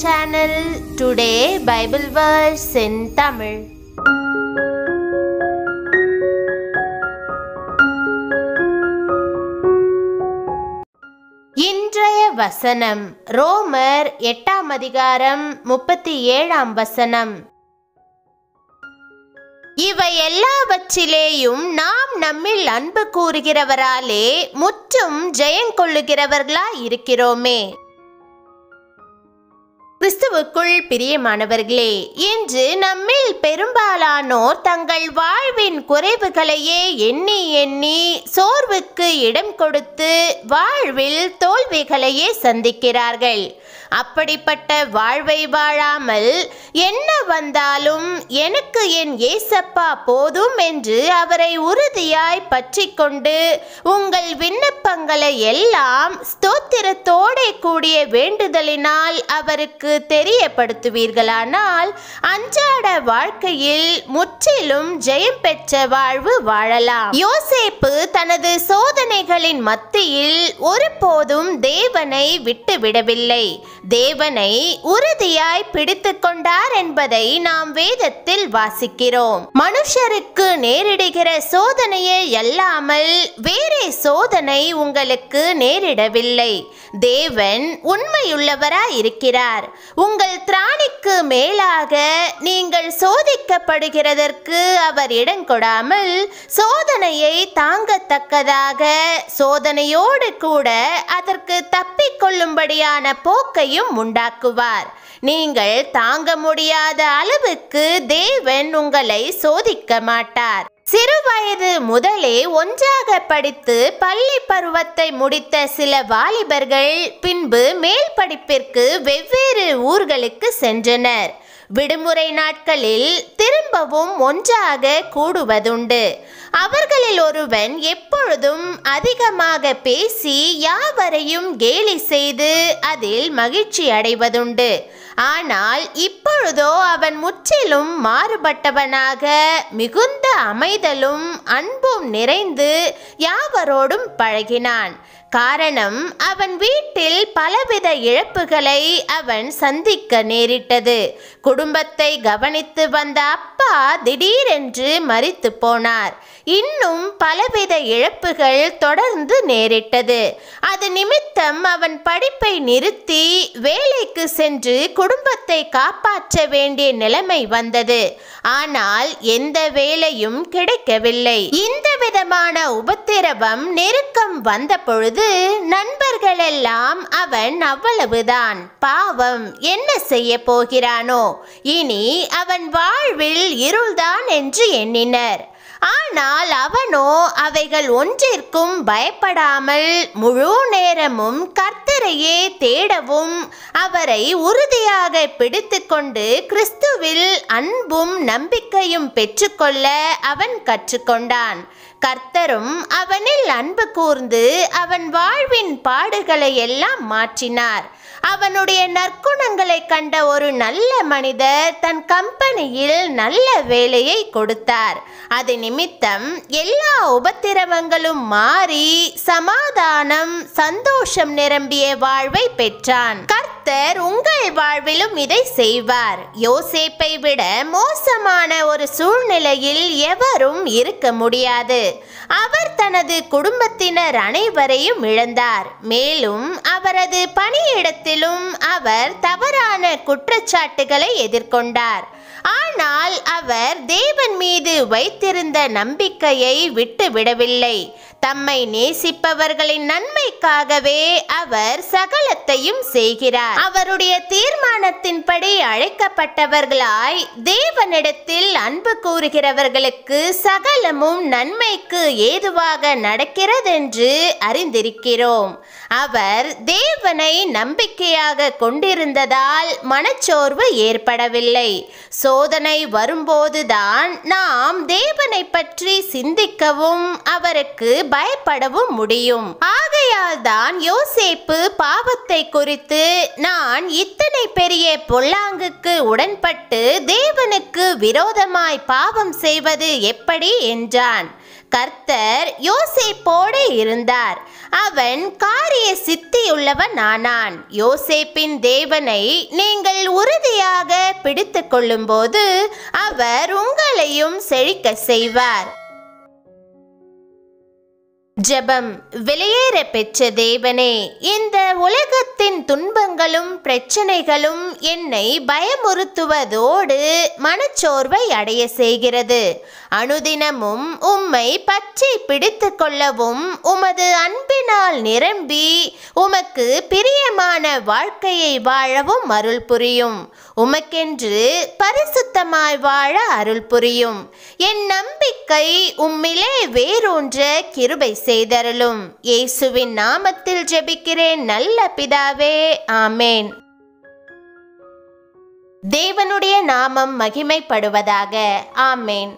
channel today Bible verse in Tamil இன்றைய வசனம் ரோமர் எட்டாம் அதிகாரம் முப்பத்தி ஏழாம் வசனம் இவை எல்லாவற்றிலேயும் நாம் நம்மில் அன்பு கூறுகிறவராலே முற்றும் கொள்ளுகிறவர்களா இருக்கிறோமே கிறிஸ்துவுக்குள் பிரியமானவர்களே இன்று நம்மில் பெரும்பாலானோர் தங்கள் வாழ்வின் குறைவுகளையே எண்ணி எண்ணி சோர்வுக்கு இடம் கொடுத்து வாழ்வில் தோல்விகளையே சந்திக்கிறார்கள் அப்படிப்பட்ட வாழ்வை வாழாமல் என்ன வந்தாலும் எனக்கு என் ஏசப்பா போதும் என்று அவரை உறுதியாய் பற்றி கொண்டு உங்கள் விண்ணப்பங்களை எல்லாம் ஸ்தோத்திரத்தோடே கூடிய வேண்டுதலினால் அவருக்கு தெரியப்படுத்துவீர்களானால் அன்றாட வாழ்க்கையில் முற்றிலும் ஜெயம் பெற்ற வாழ்வு வாழலாம் யோசேப்பு தனது சோதனைகளின் மத்தியில் ஒருபோதும் தேவனை விட்டுவிடவில்லை தேவனை உறுதியாய் பிடித்து கொண்டார் என்பதை நாம் வேதத்தில் வாசிக்கிறோம் மனுஷருக்கு நேரிடுகிற சோதனையே அல்லாமல் வேறே சோதனை உங்களுக்கு நேரிடவில்லை தேவன் இருக்கிறார் உங்கள் திராணிக்கு மேலாக நீங்கள் சோதிக்கப்படுகிறதற்கு அவர் இடங்கொடாமல் சோதனையை தாங்கத்தக்கதாக சோதனையோடு கூட அதற்கு தப்பிக்கொள்ளும்படியான போக்கையும் உண்டாக்குவார் நீங்கள் தாங்க முடியாத அளவுக்கு தேவன் உங்களை சோதிக்க மாட்டார் சிறுவயது முதலே ஒன்றாக படித்து பள்ளி பருவத்தை முடித்த சில வாலிபர்கள் பின்பு மேல் படிப்பிற்கு வெவ்வேறு ஊர்களுக்கு சென்றனர் விடுமுறை நாட்களில் திரும்பவும் ஒன்றாக கூடுவதுண்டு அவர்களில் ஒருவன் எப்பொழுதும் அதிகமாக பேசி யாவரையும் கேலி செய்து அதில் மகிழ்ச்சி அடைவதுண்டு ஆனால் இப்பொழுதோ அவன் முற்றிலும் மாறுபட்டவனாக மிகுந்த அமைதலும் அன்பும் நிறைந்து யாவரோடும் பழகினான் காரணம் அவன் வீட்டில் பலவித இழப்புகளை அவன் சந்திக்க நேரிட்டது குடும்பத்தை கவனித்து வந்த அப்பா திடீரென்று மறித்து போனார் இன்னும் பலவித இழப்புகள் தொடர்ந்து நேரிட்டது அது நிமித்தம் அவன் படிப்பை நிறுத்தி வேலைக்கு சென்று குடும்பத்தை காப்பாற்ற வேண்டிய நிலைமை வந்தது ஆனால் எந்த வேலையும் கிடைக்கவில்லை இந்த விதமான உபத்திரவம் நெருக்கம் வந்த பொழுது அப்போது நண்பர்கள் எல்லாம் அவன் அவ்வளவுதான் பாவம் என்ன செய்ய போகிறானோ இனி அவன் வாழ்வில் இருள்தான் என்று எண்ணினர் ஆனால் அவனோ அவைகள் ஒன்றிற்கும் பயப்படாமல் முழு நேரமும் கர்த்தரையே தேடவும் அவரை உறுதியாக பிடித்துக்கொண்டு கிறிஸ்துவில் அன்பும் நம்பிக்கையும் பெற்றுக்கொள்ள அவன் கற்றுக்கொண்டான் கர்த்தரும் அவனில் அன்பு கூர்ந்து அவன் வாழ்வின் பாடுகளை எல்லாம் மாற்றினார் அவனுடைய நற்குணங்களை கண்ட ஒரு நல்ல மனிதர் தன் கம்பெனியில் நல்ல வேலையை கொடுத்தார் அது நிமித்தம் எல்லா உபத்திரவங்களும் மாறி சமாதானம் சந்தோஷம் நிரம்பிய வாழ்வை பெற்றான் கர்த்தர் உங்கள் வாழ்விலும் இதை செய்வார் யோசேப்பை விட மோசமான ஒரு சூழ்நிலையில் எவரும் இருக்க முடியாது அவர் தனது குடும்பத்தினர் அனைவரையும் இழந்தார் மேலும் அவரது பணியிடத்திலும் அவர் தவறான குற்றச்சாட்டுகளை எதிர்கொண்டார் ஆனால் அவர் தேவன் மீது வைத்திருந்த நம்பிக்கையை விட்டுவிடவில்லை தம்மை நேசிப்பவர்களின் நன்மைக்காகவே அவர் சகலத்தையும் செய்கிறார் அவருடைய தீர்மானத்தின்படி அழைக்கப்பட்டவர்களாய் தேவனிடத்தில் அன்பு கூறுகிறவர்களுக்கு சகலமும் நன்மைக்கு ஏதுவாக நடக்கிறது என்று அறிந்திருக்கிறோம் அவர் தேவனை நம்பிக்கையாக கொண்டிருந்ததால் மனச்சோர்வு ஏற்படவில்லை சோதனை வரும்போதுதான் நாம் தேவனை பற்றி சிந்திக்கவும் அவருக்கு பயப்படவும் முடியும் ஆகையால் தான் யோசேப்பு பாவத்தை குறித்து நான் இத்தனை பெரிய பொல்லாங்குக்கு உடன்பட்டு தேவனுக்கு விரோதமாய் பாவம் செய்வது எப்படி என்றான் கர்த்தர் யோசேப்போடு இருந்தார் அவன் காரிய சித்தியுள்ளவனானான் யோசேப்பின் தேவனை நீங்கள் உறுதியாக பிடித்து போது அவர் உங்களையும் செழிக்க செய்வார் ஜெபம் வெளியேற பெற்ற தேவனே இந்த உலகத்தின் துன்பங்களும் பிரச்சனைகளும் என்னை பயமுறுத்துவதோடு மனச்சோர்வை அடைய செய்கிறது அனுதினமும் உம்மை பச்சை பிடித்து கொள்ளவும் உமது அன்பினால் நிரம்பி உமக்கு பிரியமான வாழ்க்கையை வாழவும் அருள் புரியும் உமக்கென்று பரிசுத்தமாய் வாழ அருள் புரியும் என் நம்பிக்கை உம்மிலே வேரூன்ற கிருபை செய்தருளும் இயேசுவின் நாமத்தில் ஜெபிக்கிறேன் நல்ல பிதாவே ஆமேன் தேவனுடைய நாமம் மகிமைப்படுவதாக ஆமேன்